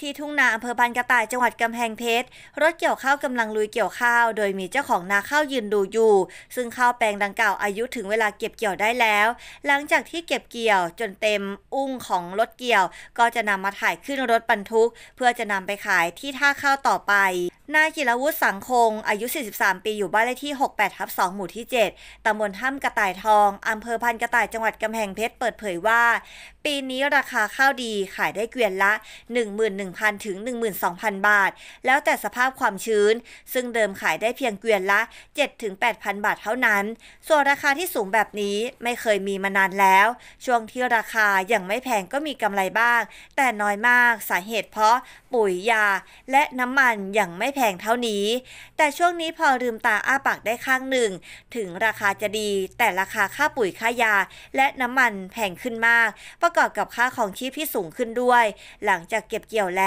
ที่ทุ่งนาอำเภอบันกระต่ายจังหวัดกำแพงเพชรรถเกี่ยวข้าวกำลังลุยเกี่ยวข้าว โดยมีเจ้าของนาข้าวยืนดูอยู่ ซึ่งข้าวแปลงดังกล่าวอายุถึงเวลาเก็บเกี่ยวได้แล้ว หลังจากที่เก็บเกี่ยวจนเต็มอุ้งของรถเกี่ยว ก็จะนำมาถ่ายขึ้นรถบรรทุกเพื่อจะนำไปขายที่ท่าข้าวต่อไปนายกิรวุฒิสังคง อายุ 43 ปี อยู่บ้านเลขที่ 68ทับ2หมู่ที่ 7 ตำบลถ้ำกระต่ายทอง อำเภอพันกระต่ายจังหวัดกำแพงเพชร เปิดเผยว่า ปีนี้ราคาข้าวดีขายได้เกวียนละ 11,000ถึง12,000 บาท แล้วแต่สภาพความชื้น ซึ่งเดิมขายได้เพียงเกวียนละ7ถึง8,000 บาทเท่านั้น ส่วนราคาที่สูงแบบนี้ไม่เคยมีมานานแล้ว ช่วงที่ราคาอย่างไม่แพงก็มีกำไรบ้าง แต่น้อยมาก สาเหตุเพราะ ปุ๋ยยา และน้ำมันอย่างไม่แพงเท่านี้ แต่ช่วงนี้พอลืมตาอ้าปากได้ข้างหนึ่ง ถึงราคาจะดีแต่ราคาค่าปุ๋ยค่ายาและน้ำมันแพงขึ้นมาก ประกอบกับค่าของชีพที่สูงขึ้นด้วย หลังจากเก็บเกี่ยวแล้ว